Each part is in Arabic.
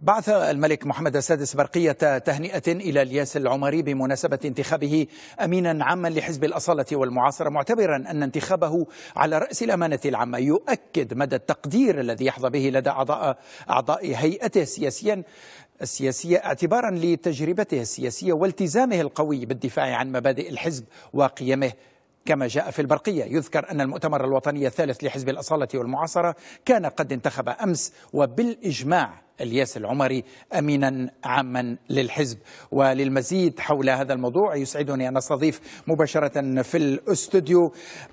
بعث الملك محمد السادس برقية تهنئة إلى الياس العمري بمناسبة انتخابه أمينا عاما لحزب الأصالة والمعاصرة معتبرا أن انتخابه على رأس الأمانة العامة يؤكد مدى التقدير الذي يحظى به لدى أعضاء أعضاء هيئته سياسيا السياسية اعتبارا لتجربته السياسية والتزامه القوي بالدفاع عن مبادئ الحزب وقيمه كما جاء في البرقية يذكر أن المؤتمر الوطني الثالث لحزب الأصالة والمعاصرة كان قد انتخب أمس وبالإجماع الياس العمري امينا عاما للحزب وللمزيد حول هذا الموضوع يسعدني ان استضيف مباشره في الاستوديو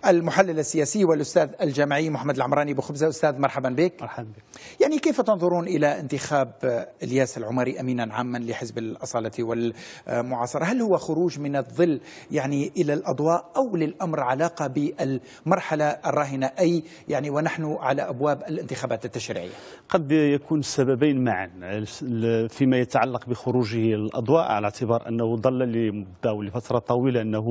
المحلل السياسي والاستاذ الجامعي محمد العمراني بخبزه استاذ مرحبا بك مرحبا بك يعني كيف تنظرون الى انتخاب الياس العمري امينا عاما لحزب الاصاله والمعاصره هل هو خروج من الظل يعني الى الاضواء او للامر علاقه بالمرحله الراهنه اي يعني ونحن على ابواب الانتخابات التشريعيه قد يكون السببين الأمرين معا فيما يتعلق بخروجه الأضواء على اعتبار أنه ظل لمدة ولفترة طويلة أنه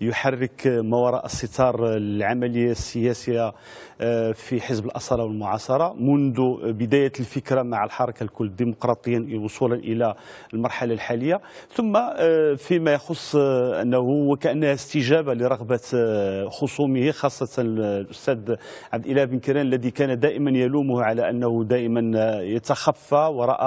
يحرك ما وراء الستار العملية السياسية آه، في حزب الأصالة والمعاصرة منذ بداية الفكرة مع الحركة الكل ديمقراطيا وصولا إلى المرحلة الحالية ثم آه، فيما يخص آه، أنه وكأنها استجابة لرغبة خصومه خاصة الأستاذ عبد الإله بن كيران الذي كان دائما يلومه على أنه دائما يتخبط خف وراء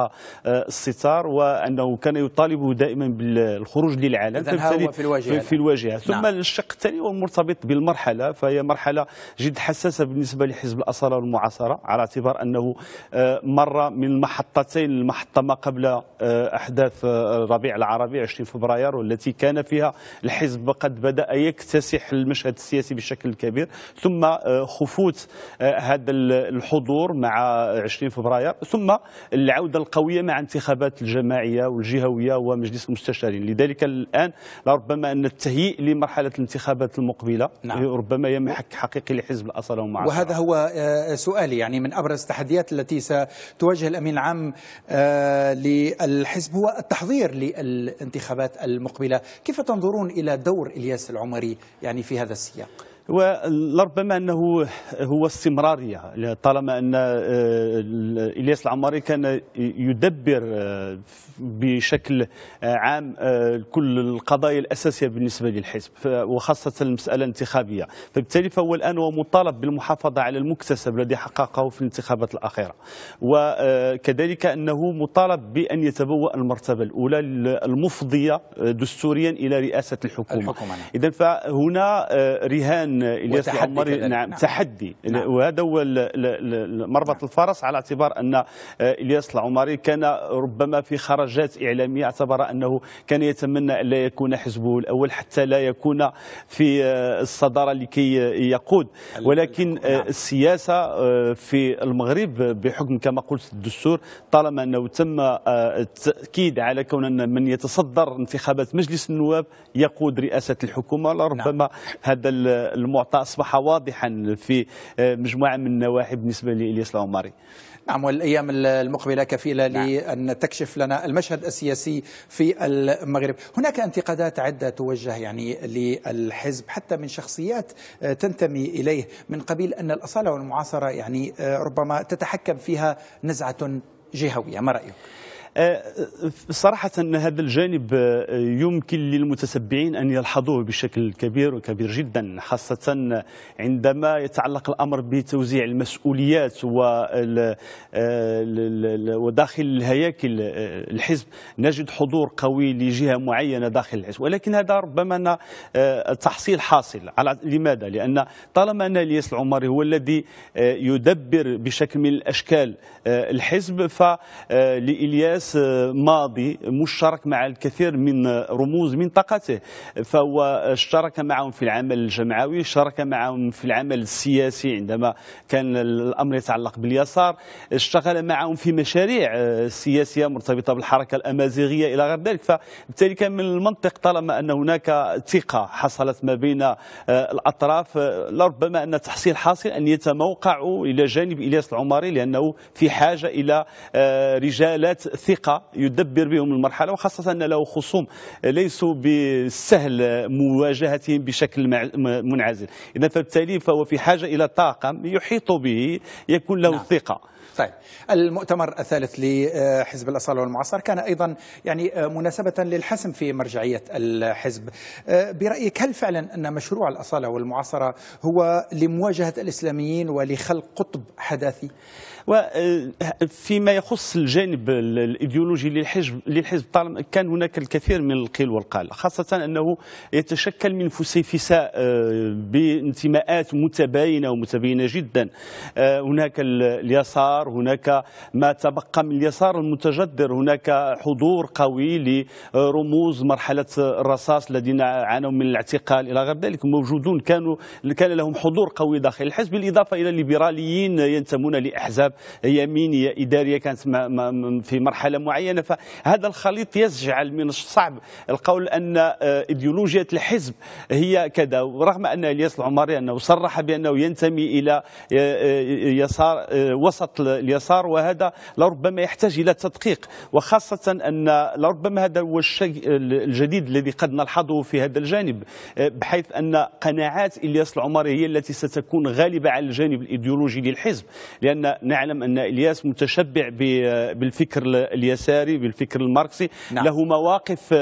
آه، الستار وانه كان يطالب دائما بالخروج للعلن هو في الواجهه في الواجهه نعم. ثم الشق الثاني هو المرتبط بالمرحله فهي مرحله جد حساسه بالنسبه لحزب الاصاله والمعاصره على اعتبار انه آه، مر من محطتين المحطه ما قبل آه، احداث الربيع العربي 20 فبراير والتي كان فيها الحزب قد بدا يكتسح المشهد السياسي بشكل كبير ثم خفوت هذا الحضور مع 20 فبراير ثم العوده القويه مع انتخابات الجماعيه والجهويه ومجلس المستشارين لذلك الان لربما ان التهيئ لمرحله الانتخابات المقبله نعم. ربما يمحك حقيقي لحزب الاصل ومعاشره وهذا هو آه، سؤالي يعني من ابرز التحديات التي ستواجه الامين العام آه، للحزب هو التحضير للانتخابات المقبله كيف تنظرون الى دور الياس العمري يعني في هذا السياق ولربما انه هو استمراريه يعني طالما ان آه، الياس العماري كان يدبر آه، بشكل آه، عام كل القضايا الاساسيه بالنسبه للحزب وخاصه المساله الانتخابيه فبالتالي فهو الان هو مطالب بالمحافظه على المكتسب الذي حققه في الانتخابات الاخيره وكذلك انه مطالب بان يتبوا المرتبه الاولى المفضيه دستوريا الى رئاسه الحكومه, الحكومة. نعم. اذا فهنا رهان ان الياس العمري نعم،, نعم تحدي نعم. وهذا هو مربط الفرس على اعتبار ان الياس العمري كان ربما في خرجات اعلاميه اعتبر انه كان يتمنى ان لا يكون حزبه الاول حتى لا يكون في الصداره لكي يقود ولكن نعم. السياسه آه، في المغرب بحكم كما قلت الدستور طالما انه تم آه، التاكيد على كون ان من يتصدر انتخابات مجلس النواب يقود رئاسه الحكومه نعم. لربما نعم. هذا المعطى اصبح واضحا في آه، مجموعه من النواحي بالنسبه لالياس العمري نعم والايام المقبله كفيله نعم. لان تكشف لنا المشهد السياسي في المغرب، هناك انتقادات عده توجه يعني للحزب حتى من شخصيات آه، تنتمي اليه من قبيل ان الاصاله والمعاصره يعني آه، ربما تتحكم فيها نزعه جهويه، ما رايك؟ آه، صراحة هذا الجانب آه، يمكن للمتتبعين أن يلحظوه بشكل كبير وكبير جدا خاصة عندما يتعلق الأمر بتوزيع المسؤوليات آه، وداخل الهياكل الحزب نجد حضور قوي لجهة معينة داخل الحزب ولكن هذا ربما تحصيل حاصل على لماذا؟ لأن طالما أن الياس العمري هو الذي يدبر بشكل من الأشكال الحزب فلإلياس أساس آه، ماضي مشترك مع الكثير من رموز منطقته فهو اشترك معهم في العمل الجمعوي اشترك معهم في العمل السياسي عندما كان الأمر يتعلق باليسار اشتغل معهم في مشاريع آه، سياسية مرتبطة بالحركة الأمازيغية إلى غير ذلك فبالتالي كان من المنطق طالما أن هناك ثقة حصلت ما بين آه، الأطراف لربما أن تحصيل حاصل أن يتموقعوا إلى جانب إلياس العمري لأنه في حاجة إلى رجالات ثقة ثقة يدبر بهم المرحله وخاصه ان له خصوم ليسوا بالسهل مواجهتهم بشكل منعزل اذا فبالتالي فهو في حاجه الى طاقم يحيط به يكون له نعم. طيب المؤتمر الثالث لحزب الأصالة والمعاصرة كان أيضا يعني مناسبة للحسم في مرجعية الحزب برأيك هل فعلا أن مشروع الأصالة والمعاصرة هو لمواجهة الإسلاميين ولخلق قطب حداثي؟ وفيما يخص الجانب الايديولوجي للحزب للحزب طالما كان هناك الكثير من القيل والقال خاصه انه يتشكل من فسيفساء آه، بانتماءات متباينه ومتباينه جدا آه، هناك اليسار اليسار هناك ما تبقى من اليسار المتجذر هناك حضور قوي لرموز مرحلة الرصاص الذين عانوا من الاعتقال إلى غير ذلك موجودون كانوا كان لهم حضور قوي داخل الحزب بالإضافة إلى الليبراليين ينتمون لأحزاب يمينية إدارية كانت في مرحلة معينة فهذا الخليط يجعل من الصعب القول أن إيديولوجية الحزب هي كذا ورغم أن إلياس العمري أنه صرح بأنه ينتمي إلى يسار وسط اليسار وهذا لربما يحتاج إلى تدقيق وخاصة أن لربما هذا هو الشيء الجديد الذي قد نلحظه في هذا الجانب بحيث أن قناعات إلياس العمري هي التي ستكون غالبة على الجانب الإيديولوجي للحزب لأن نعلم أن إلياس متشبع بالفكر اليساري بالفكر الماركسي نعم. له مواقف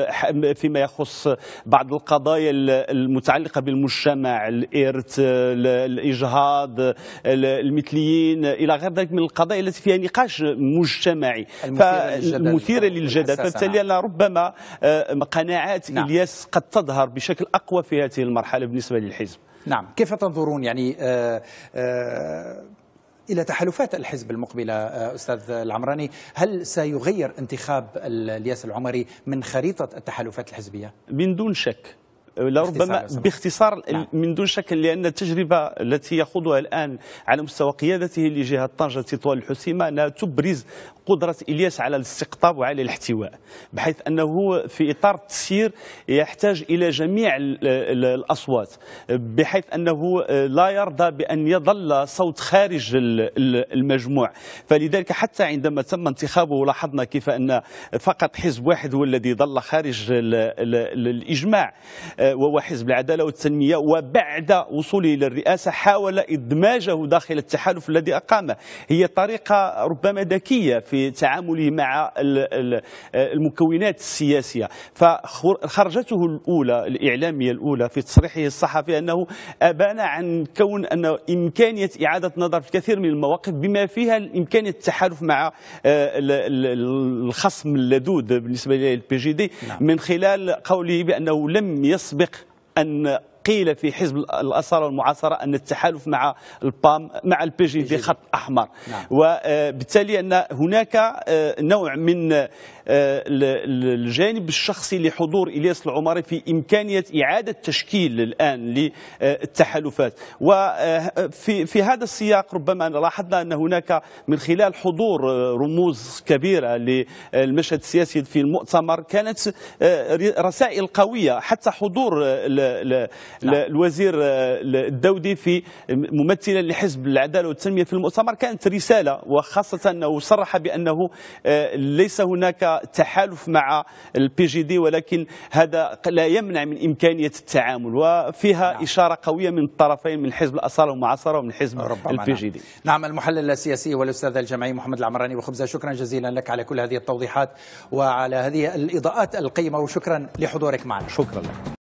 فيما يخص بعض القضايا المتعلقة بالمجتمع الإرث الإجهاض المثليين إلى غير ذلك من القضايا القضايا التي فيها نقاش مجتمعي فمثيرة للجدل فبالتالي نعم. ربما آه، قناعات نعم. إلياس قد تظهر بشكل أقوى في هذه المرحلة بالنسبة للحزب نعم كيف تنظرون يعني آآ آه، آآ آه، إلى تحالفات الحزب المقبلة أستاذ العمراني هل سيغير انتخاب الياس العمري من خريطة التحالفات الحزبية؟ من دون شك لربما باختصار نعم. من دون شك لان التجربه التي يخوضها الان على مستوى قيادته لجهه طنجه تطوان الحسيمه انها تبرز قدره الياس على الاستقطاب وعلى الاحتواء بحيث انه في اطار التسيير يحتاج الى جميع الاصوات بحيث انه لا يرضى بان يظل صوت خارج المجموع فلذلك حتى عندما تم انتخابه لاحظنا كيف ان فقط حزب واحد هو الذي ظل خارج الاجماع وهو حزب العدالة والتنمية وبعد وصوله إلى الرئاسة حاول إدماجه داخل التحالف الذي أقامه هي طريقة ربما ذكية في تعامله مع المكونات السياسية فخرجته الأولى الإعلامية الأولى في تصريحه الصحفي أنه أبان عن كون أن إمكانية إعادة نظر في كثير من المواقف بما فيها إمكانية التحالف مع آه، الخصم اللدود بالنسبة للبي جي دي نعم. من خلال قوله بأنه لم يسبق يسبق أن قيل في حزب الأسرة والمعاصره ان التحالف مع البام مع البي جي في خط احمر نعم. وبالتالي ان هناك آه، نوع من آه، الجانب الشخصي لحضور الياس العمري في امكانيه اعاده تشكيل الان للتحالفات وفي آه، في هذا السياق ربما لاحظنا ان هناك من خلال حضور رموز كبيره للمشهد السياسي في المؤتمر كانت رسائل قويه حتى حضور نعم. الوزير آه، الدودي في ممثلا لحزب العداله والتنميه في المؤتمر كانت رساله وخاصه انه صرح بانه آه، ليس هناك تحالف مع البي جي دي ولكن هذا لا يمنع من امكانيه التعامل وفيها نعم. اشاره قويه من الطرفين من حزب الاصاله والمعاصره ومن حزب البي جي دي نعم المحلل السياسي والاستاذ الجامعي محمد العمراني وخبزه شكرا جزيلا لك على كل هذه التوضيحات وعلى هذه الاضاءات القيمه وشكرا لحضورك معنا شكرا لك